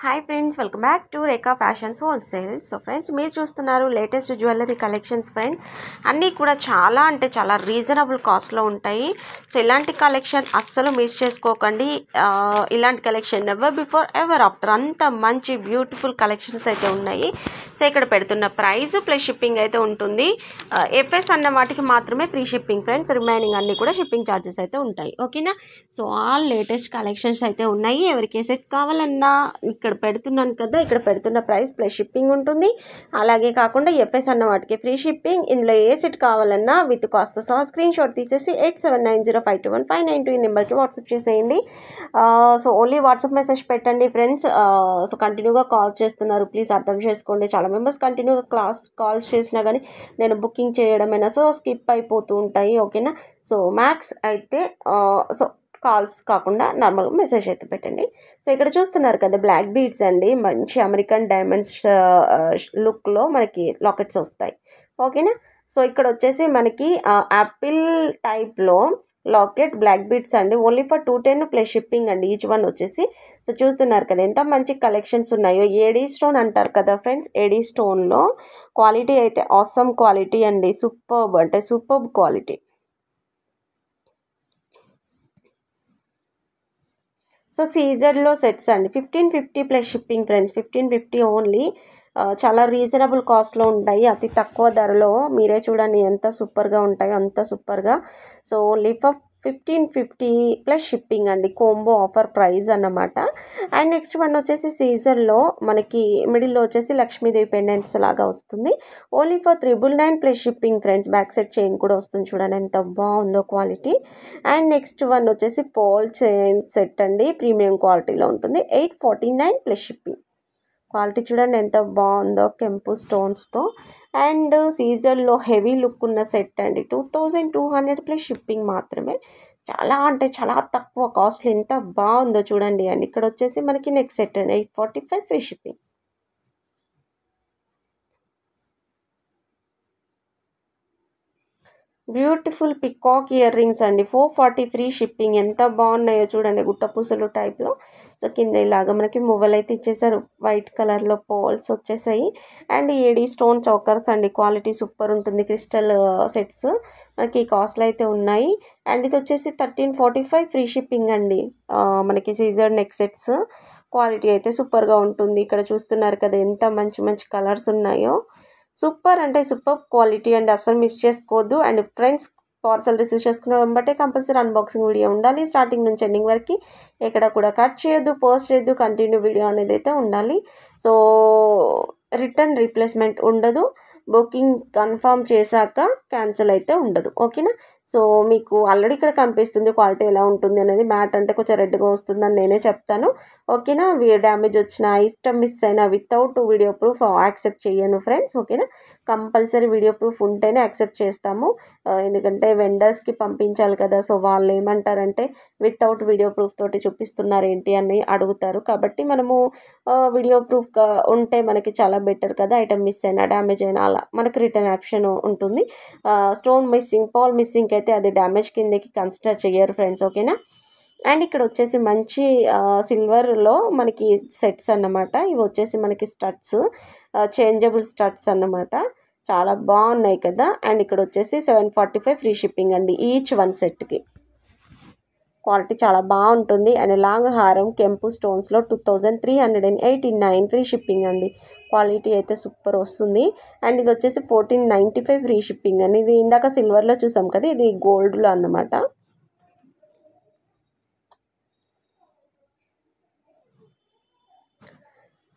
hi friends welcome back to Rekha fashions wholesale so friends మీరు చూస్తున్నారు latest jewellery collections friends అన్నీ కూడా చాలా అంటే చాలా రీజనబుల్ కాస్ట్లో ఉంటాయి సో ఇలాంటి కలెక్షన్ అస్సలు మిస్ చేసుకోకండి ఇలాంటి collection ever before ever after అంత మంచి బ్యూటిఫుల్ కలెక్షన్స్ అయితే ఉన్నాయి సో ఇక్కడ పెడుతున్న ప్రైస్ ప్లస్ షిప్పింగ్ అయితే ఉంటుంది ఎఫ్ఎస్ అన్న వాటికి మాత్రమే ఫ్రీ షిప్పింగ్ ఫ్రెండ్స్ రిమైనింగ్ అన్నీ కూడా షిప్పింగ్ ఛార్జెస్ అయితే ఉంటాయి ఓకేనా సో ఆల్ లేటెస్ట్ కలెక్షన్స్ అయితే ఉన్నాయి ఎవరికి సెట్ కావాలన్నా ఇక్కడ పెడుతున్నాను కదా ఇక్కడ పెడుతున్న ప్రైస్ ప్లస్ షిప్పింగ్ ఉంటుంది అలాగే కాకుండా ఎఫ్ఎస్ అన్న వాటికి ఫ్రీ షిప్పింగ్ ఇందులో ఏ సెట్ కావాలన్నా విత్ కాస్త సహా స్క్రీన్ షాట్ తీసేసి eight seven nine zero five two one five nine two ఈ నెంబర్కి వాట్సాప్ చేసేయండి సో ఓన్లీ వాట్సాప్ మెసేజ్ పెట్టండి ఫ్రెండ్స్ సో కంటిన్యూగా కాల్ చేస్తున్నారు ప్లీజ్ అర్థం చేసుకోండి చాలా మెంబర్స్ కంటిన్యూగా క్లాస్ కాల్స్ చేసినా కానీ నేను బుకింగ్ చేయడమైనా సో స్కిప్ అయిపోతూ ఉంటాయి ఓకేనా సో మ్యాథ్స్ అయితే సో కాల్స్ కాకుండా నార్మల్గా మెసేజ్ అయితే పెట్టండి సో ఇక్కడ చూస్తున్నారు కదా బ్లాక్ బీడ్స్ అండి మంచి అమెరికన్ డైమండ్స్ లుక్లో మనకి లాకెట్స్ వస్తాయి ఓకేనా సో ఇక్కడ వచ్చేసి మనకి యాపిల్ టైప్లో లాకెట్ బ్లాక్ బీట్స్ అండి only for two ten plus shipping అండి ఈచ్ వన్ వచ్చేసి సో చూస్తున్నారు కదా ఎంత మంచి కలెక్షన్స్ ఉన్నాయో ఏడీ స్టోన్ అంటారు కదా ఫ్రెండ్స్ ఏడీ స్టోన్లో క్వాలిటీ అయితే ఆసమ్ క్వాలిటీ అండి సూపర్బ్ అంటే సూపర్బ్ క్వాలిటీ సో సీజర్లో సెట్స్ అండి fifteen fifty plus shipping friends fifteen fifty only చాలా రీజనబుల్ కాస్ట్లో ఉంటాయి అతి తక్కువ ధరలో మీరే చూడండి ఎంత సూపర్గా ఉంటాయి అంత సూపర్గా so only for fifteen fifty plus shipping అండి కోంబో ఆఫర్ ప్రైస్ అన్నమాట అండ్ నెక్స్ట్ వన్ వచ్చేసి సీజర్లో మనకి మిడిల్లో వచ్చేసి లక్ష్మీదేవి పెండెంట్స్ లాగా వస్తుంది only for triple nine plus shipping friends back side chain కూడా వస్తుంది చూడండి ఎంత బాగుందో క్వాలిటీ అండ్ నెక్స్ట్ వన్ వచ్చేసి పోల్ చైన్ సెట్ అండి ప్రీమియం క్వాలిటీలో ఉంటుంది eight forty nine plus shipping quality చూడండి ఎంత బాగుందో కెంపు స్టోన్స్తో అండ్ సీజన్లో హెవీ లుక్ ఉన్న సెట్ అండి two thousand two hundred plus shipping మాత్రమే చాలా అంటే చాలా తక్కువ కాస్ట్లు ఎంత బాగుందో చూడండి అండి ఇక్కడ వచ్చేసి మనకి నెక్స్ట్ సెట్ అండి eight forty five free shipping beautiful peacock earrings అండి ఫోర్ ఫార్టీ ఫ్రీ షిప్పింగ్ ఎంత బాగున్నాయో చూడండి గుట్టపూసలు టైప్లో సో కింద ఇలాగ మనకి మువ్వలు అయితే ఇచ్చేసారు వైట్ కలర్లో పోల్స్ వచ్చేసాయి అండ్ ఏడి స్టోన్ చౌకర్స్ అండి క్వాలిటీ సూపర్ ఉంటుంది క్రిస్టల్ సెట్స్ uh, మనకి కాస్ట్లు అయితే ఉన్నాయి అండ్ ఇది వచ్చేసి thirteen forty five free shipping అండి మనకి సీజర్ నెక్ సెట్స్ క్వాలిటీ అయితే సూపర్గా ఉంటుంది ఇక్కడ చూస్తున్నారు కదా ఎంత మంచి మంచి కలర్స్ ఉన్నాయో సూపర్ అంటే సూపర్ క్వాలిటీ అండ్ అస్సలు మిస్ చేసుకోవద్దు అండ్ ఫ్రెండ్స్ పార్సల్ రిసీవ్ చేసుకున్న వెంబటే కంపల్సరీ అన్బాక్సింగ్ వీడియో ఉండాలి స్టార్టింగ్ నుంచి ఎండింగ్ వరకు ఎక్కడ కూడా కట్ చేయొద్దు పోస్ట్ చేయొద్దు కంటిన్యూ వీడియో అనేది అయితే ఉండాలి సో రిటర్న్ రీప్లేస్మెంట్ ఉండదు బుకింగ్ కన్ఫర్మ్ చేశాక క్యాన్సిల్ అయితే ఉండదు ఓకేనా సో మీకు ఆల్రెడీ ఇక్కడ కనిపిస్తుంది క్వాలిటీ ఎలా ఉంటుంది అనేది మ్యాట్ అంటే కొంచెం రెడ్గా వస్తుందని నేనే చెప్తాను ఓకేనా డ్యామేజ్ వచ్చిన ఇష్టం మిస్ అయినా వితౌట్ వీడియో ప్రూఫ్ యాక్సెప్ట్ చేయను ఫ్రెండ్స్ ఓకేనా కంపల్సరీ వీడియో ప్రూఫ్ ఉంటేనే యాక్సెప్ట్ చేస్తాము ఎందుకంటే వెండర్స్కి పంపించాలి కదా సో వాళ్ళు ఏమంటారంటే వితౌట్ వీడియో ప్రూఫ్ తోటి చూపిస్తున్నారు ఏంటి అని అడుగుతారు కాబట్టి మనము వీడియో ప్రూఫ్ ఉంటే మనకి చాలా బెటర్ కదా ఐటమ్ మిస్ అయినా డ్యామేజ్ అయినా అలా మనకి రిటర్న్ ఆప్షన్ ఉంటుంది స్టోన్ మిస్సింగ్ పాల్ మిస్సింగ్ ఎప్పటికైతే అది డ్యామేజ్ కిందకి కన్సిడర్ చేయరు ఫ్రెండ్స్ ఓకేనా అండ్ ఇక్కడ వచ్చేసి మంచి సిల్వర్లో మనకి సెట్స్ అన్నమాట ఇవి వచ్చేసి మనకి స్టడ్స్ చేంజబుల్ స్టడ్స్ అన్నమాట చాలా బాగున్నాయి కదా అండ్ ఇక్కడ వచ్చేసి seven forty five free shipping అండి ఈచ్ వన్ సెట్కి క్వాలిటీ చాలా బాగుంటుంది అండ్ లాంగ్ హారం కెంపు స్టోన్స్లో two thousand three hundred and eighty nine free shipping అండి క్వాలిటీ అయితే సూపర్ వస్తుంది అండ్ ఇది వచ్చేసి fourteen ninety five free shipping అండి ఇది ఇందాక సిల్వర్లో చూసాం కదా ఇది గోల్డ్లో అన్నమాట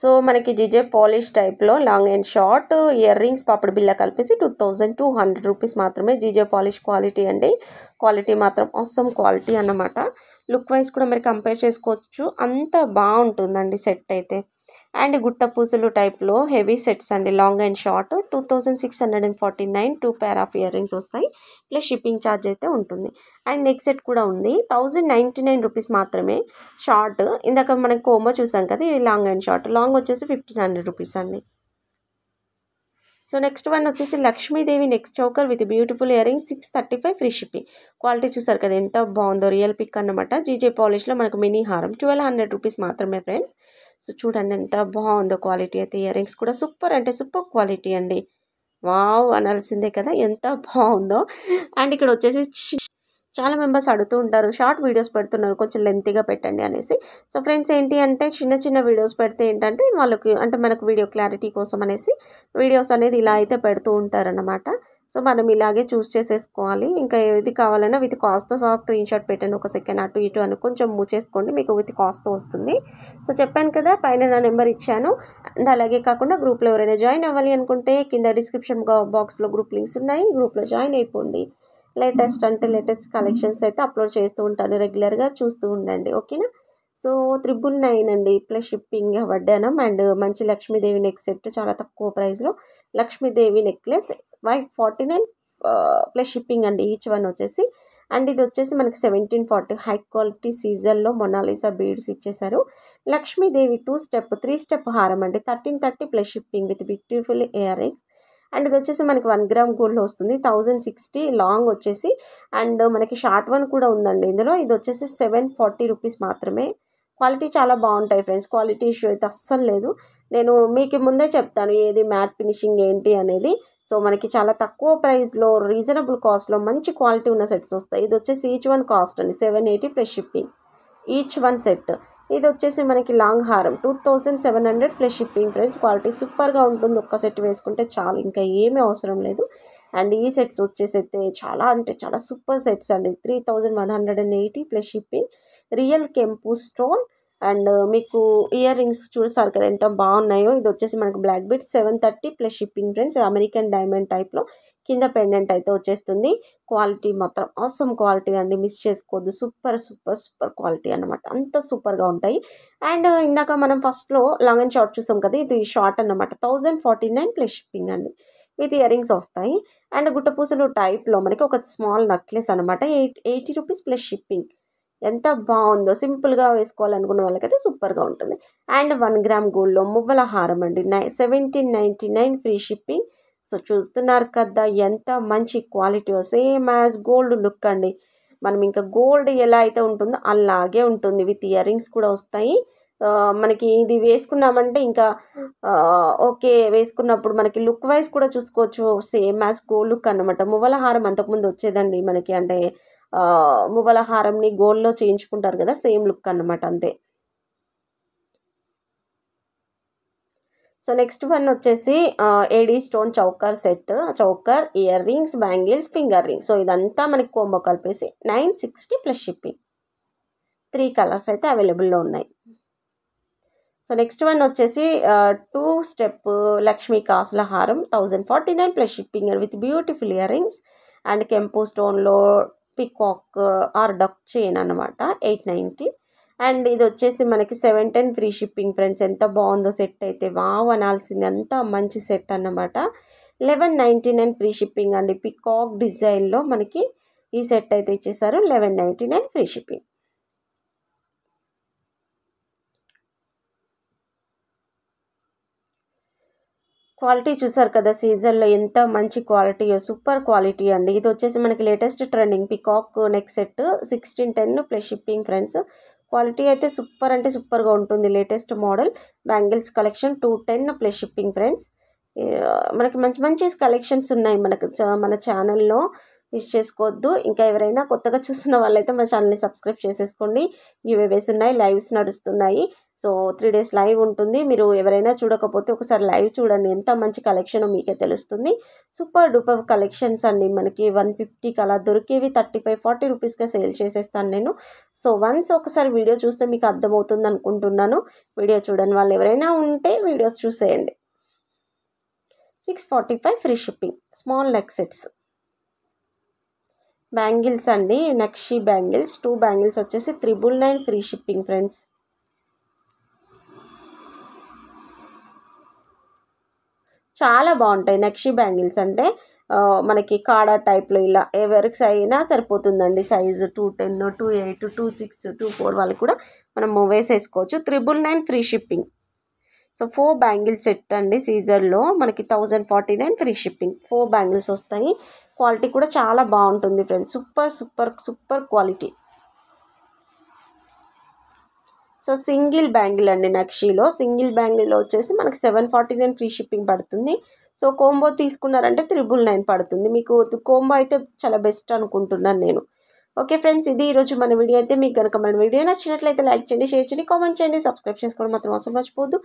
సో మనకి జిజే పాలిష్ టైప్లో long and short earrings పాపడి బిల్ల కలిపేసి two thousand two hundred rupees మాత్రమే జిజే పాలిష్ క్వాలిటీ అండి క్వాలిటీ మాత్రం అవసరం క్వాలిటీ అన్నమాట లుక్ వైజ్ కూడా మీరు కంపేర్ చేసుకోవచ్చు అంత బాగుంటుందండి సెట్ అయితే అండ్ గుట్ట పూసలు టైప్లో హెవీ సెట్స్ అండి long and short two thousand six hundred and forty nine two pair of earrings వస్తాయి ప్లస్ షిప్పింగ్ ఛార్జ్ అయితే ఉంటుంది అండ్ నెక్ సెట్ కూడా ఉంది థౌజండ్ నైన్టీ నైన్ రూపీస్ మాత్రమే షార్ట్ ఇందాక మనం కోమో చూసాం కదా లాంగ్ అండ్ షార్ట్ లాంగ్ వచ్చేసి ఫిఫ్టీన్ హండ్రెడ్ రూపీస్ అండి సో నెక్స్ట్ వన్ వచ్చేసి Lakshmidevi next choker with beautiful earring six thirty five free shipping quality చూసారు కదా ఎంత బాగుందో రియల్ పిక్ అనమాట జీజే పాలిష్లో మనకు మినీ హారం ట్వెల్వ్ హండ్రెడ్ రూపీస్ మాత్రమే ఫ్రెండ్ సో చూడండి ఎంత బాగుందో క్వాలిటీ అయితే ఇయరింగ్స్ కూడా సూపర్ అంటే సూపర్ క్వాలిటీ అండి వావ్ అనాల్సిందే కదా ఎంత బాగుందో అండ్ ఇక్కడ వచ్చేసి చాలా మెంబర్స్ అడుగుతూ ఉంటారు షార్ట్ వీడియోస్ పెడుతున్నారు కొంచెం లెంతీగా పెట్టండి అనేసి సో ఫ్రెండ్స్ ఏంటి అంటే చిన్న చిన్న వీడియోస్ పెడితే ఏంటంటే వాళ్ళకి అంటే మనకు వీడియో క్లారిటీ కోసం అనేసి వీడియోస్ అనేది ఇలా అయితే పెడుతూ ఉంటారన్నమాట సో మనం ఇలాగే చూస్ చేసేసుకోవాలి ఇంకా ఏది కావాలన్నా విత్ కాస్తో సహా స్క్రీన్ షాట్ పెట్టండి ఒక సెకండ్ అటు ఇటు అని కొంచెం మూవ్ చేసుకోండి మీకు విత్ కాస్తో వస్తుంది సో చెప్పాను కదా పైన నా నెంబర్ ఇచ్చాను అండ్ అలాగే కాకుండా గ్రూప్లో ఎవరైనా జాయిన్ అవ్వాలి అనుకుంటే కింద డిస్క్రిప్షన్ బాక్స్లో గ్రూప్ లింక్స్ ఉన్నాయి గ్రూప్లో జాయిన్ అయిపోండి లేటెస్ట్ అంటే లేటెస్ట్ కలెక్షన్స్ అయితే అప్లోడ్ చేస్తూ ఉంటాను రెగ్యులర్గా చూస్తూ ఉండండి ఓకేనా సో త్రిబుల్ నైన్ అండి ప్లస్ షిప్పింగ్ వడ్డానం అండ్ మంచి లక్ష్మీదేవి నెక్ సెట్ చాలా తక్కువ ప్రైస్లో Lakshmidevi necklace white forty nine plus shipping అండి ఈచ్ వన్ వచ్చేసి అండ్ ఇది వచ్చేసి మనకి సెవెంటీన్ ఫార్టీ హై క్వాలిటీ సీజన్లో మొనాలిసా బీడ్స్ ఇచ్చేశారు Lakshmidevi two step three step హారం అండి thirteen thirty plus shipping with beautiful earrings and ఇది వచ్చేసి మనకి వన్ గ్రామ్ గోల్డ్ వస్తుంది థౌజండ్ సిక్స్టీ లాంగ్ వచ్చేసి అండ్ మనకి షార్ట్ వన్ కూడా ఉందండి ఇందులో ఇది వచ్చేసి సెవెన్ ఫార్టీ రూపీస్ మాత్రమే క్వాలిటీ చాలా బాగుంటాయి ఫ్రెండ్స్ క్వాలిటీ ఇష్యూ అయితే అస్సలు లేదు నేను మీకు ముందే చెప్తాను ఏది మ్యాట్ ఫినిషింగ్ ఏంటి అనేది సో మనకి చాలా తక్కువ ప్రైస్లో రీజనబుల్ కాస్ట్లో మంచి క్వాలిటీ ఉన్న సెట్స్ వస్తాయి ఇది వచ్చేసి ఈచ్ వన్ కాస్ట్ అండి seven eighty plus shipping each one set ఇది వచ్చేసి మనకి లాంగ్ హారం two thousand seven hundred plus shipping friends quality సూపర్గా ఉంటుంది ఒక్క సెట్ వేసుకుంటే చాలు ఇంకా ఏమీ అవసరం లేదు అండ్ ఈ సెట్స్ వచ్చేసి అయితే చాలా అంటే చాలా సూపర్ సెట్స్ అండి three thousand one hundred and eighty plus shipping real కెంపు స్టోన్ అండ్ మీకు ఇయర్ రింగ్స్ చూస్తారు కదా ఎంత బాగున్నాయో ఇది వచ్చేసి మనకు black bead seven thirty plus shipping friends American diamond టైప్లో కింద పెండెంట్ అయితే వచ్చేస్తుంది క్వాలిటీ మాత్రం అవసరం క్వాలిటీ అండి మిస్ చేసుకోవద్దు సూపర్ సూపర్ సూపర్ క్వాలిటీ అనమాట అంత సూపర్గా ఉంటాయి అండ్ ఇందాక మనం ఫస్ట్లో లాంగ్ అండ్ షార్ట్ చూసాం కదా ఇది షార్ట్ అనమాట thousand forty nine plus shipping అండి విత్ ఇయర్ రింగ్స్ వస్తాయి అండ్ గుట్టపూసలు టైప్లో మనకి ఒక స్మాల్ నెక్లెస్ అనమాట eight eighty rupees plus shipping ఎంత బాగుందో సింపుల్గా వేసుకోవాలనుకున్న వాళ్ళకైతే సూపర్గా ఉంటుంది అండ్ వన్ గ్రామ్ గోల్డ్లో మువ్వల హారం అండి నై seventeen ninety nine free shipping so చూస్తున్నారు కదా ఎంత మంచి quality same as gold look అండి మనం ఇంకా గోల్డ్ ఎలా అయితే ఉంటుందో అలాగే ఉంటుంది విత్ ఇయర్ రింగ్స్ కూడా వస్తాయి మనకి ఇది వేసుకున్నామంటే ఇంకా ఓకే వేసుకున్నప్పుడు మనకి లుక్ వైజ్ కూడా చూసుకోవచ్చు సేమ్ యాజ్ గోల్డ్ లుక్ అనమాట మువ్వల హారం అంతకుముందు వచ్చేదండి మనకి అంటే మువ్వల హారంని గోల్డ్లో చేయించుకుంటారు కదా సేమ్ లుక్ అనమాట అంతే సో నెక్స్ట్ వన్ వచ్చేసి AD stone choker set choker earrings bangles finger rings so ఇదంతా మనకి కోంబో కలిపేసి nine sixty plus shipping three colours అయితే అవైలబుల్లో ఉన్నాయి సో నెక్స్ట్ వన్ వచ్చేసి టూ స్టెప్ లక్ష్మీ కాసుల హారం thousand forty nine plus shipping and with beautiful earrings and కెంపు స్టోన్లో పికాక్ ఆర్ డక్ చైన్ అనమాట ఎయిట్ నైంటీ అండ్ ఇది వచ్చేసి మనకి seven ten free shipping friends ఎంత బాగుందో సెట్ అయితే వావ్ అనాల్సింది అంత మంచి సెట్ అనమాట eleven ninety nine free shipping అండి పికాక్ డిజైన్లో మనకి ఈ సెట్ అయితే ఇచ్చేసారు eleven ninety nine free shipping quality చూసారు కదా సీజన్లో ఎంత మంచి క్వాలిటీ సూపర్ క్వాలిటీ అండి ఇది వచ్చేసి మనకి latest trending peacock neck set sixteen ten plus shipping friends quality అయితే సూపర్ అంటే సూపర్గా ఉంటుంది latest model bangles collection two ten plus shipping friends మనకి మంచి మంచి కలెక్షన్స్ ఉన్నాయి మనకు మన ఛానల్లో మిస్ చేసుకోవద్దు ఇంకా ఎవరైనా కొత్తగా చూస్తున్న వాళ్ళైతే మన ఛానల్ని సబ్స్క్రైబ్ చేసేసుకోండి యూవేవేస్ ఉన్నాయి లైవ్స్ నడుస్తున్నాయి సో త్రీ డేస్ లైవ్ ఉంటుంది మీరు ఎవరైనా చూడకపోతే ఒకసారి లైవ్ చూడండి ఎంత మంచి కలెక్షన్ మీకే తెలుస్తుంది సూపర్ డూపర్ కలెక్షన్స్ అండి మనకి వన్ ఫిఫ్టీకి అలా దొరికేవి థర్టీ ఫైవ్ ఫార్టీ రూపీస్గా సేల్ చేసేస్తాను నేను సో వన్స్ ఒకసారి వీడియో చూస్తే మీకు అర్థమవుతుంది అనుకుంటున్నాను వీడియో చూడండి వాళ్ళు ఎవరైనా ఉంటే వీడియోస్ చూసేయండి six forty five free shipping small neck sets sets bangles అండి నక్షి బ్యాంగిల్స్ టూ బ్యాంగిల్స్ వచ్చేసి triple nine free shipping friends చాలా బాగుంటాయి నక్షి బ్యాంగిల్స్ అంటే మనకి కాడా టైప్లో ఇలా ఏ వర్క్స్ అయినా సరిపోతుందండి size two ten two eight two six two four వాళ్ళు కూడా మనము వేసేసుకోవచ్చు triple nine free shipping so four bangles set అండి సీజర్లో మనకి thousand forty nine free shipping four bangles వస్తాయి క్వాలిటీ కూడా చాలా బాగుంటుంది friends super super super quality so single bangle అండి నక్షిలో సింగిల్ బ్యాంగిల్లో వచ్చేసి మనకి seven forty nine free shipping పడుతుంది సో కోంబో తీసుకున్నారంటే త్రిబుల్ నైన్ పడుతుంది మీకు కోంబో అయితే చాలా బెస్ట్ అనుకుంటున్నాను నేను ఓకే ఫ్రెండ్స్ ఇది ఈరోజు మన వీడియో అయితే మీకు కనుక మన వీడియో నచ్చినట్లయితే లైక్ చేయండి షేర్ చేయండి కామెంట్ చేయండి సబ్స్క్రైబ్ చేసుకోవడం మాత్రం అసలు మర్చిపోద్దు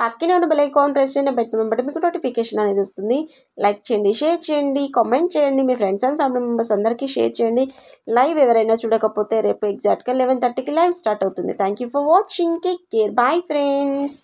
పక్కనే ఉన్న బెల్ ఐకాన్ ప్రెస్ చేయండి పెట్టడం బట్టి మీకు నోటిఫికేషన్ అనేది వస్తుంది లైక్ చేయండి షేర్ చేయండి కామెంట్ చేయండి మీ ఫ్రెండ్స్ అండ్ ఫ్యామిలీ మెంబర్స్ అందరికీ షేర్ చేయండి లైవ్ ఎవరైనా చూడకపోతే రేపు ఎగ్జాక్ట్గా లెవెన్ థర్టీకి లైవ్ స్టార్ట్ అవుతుంది thank for watching take care bye friends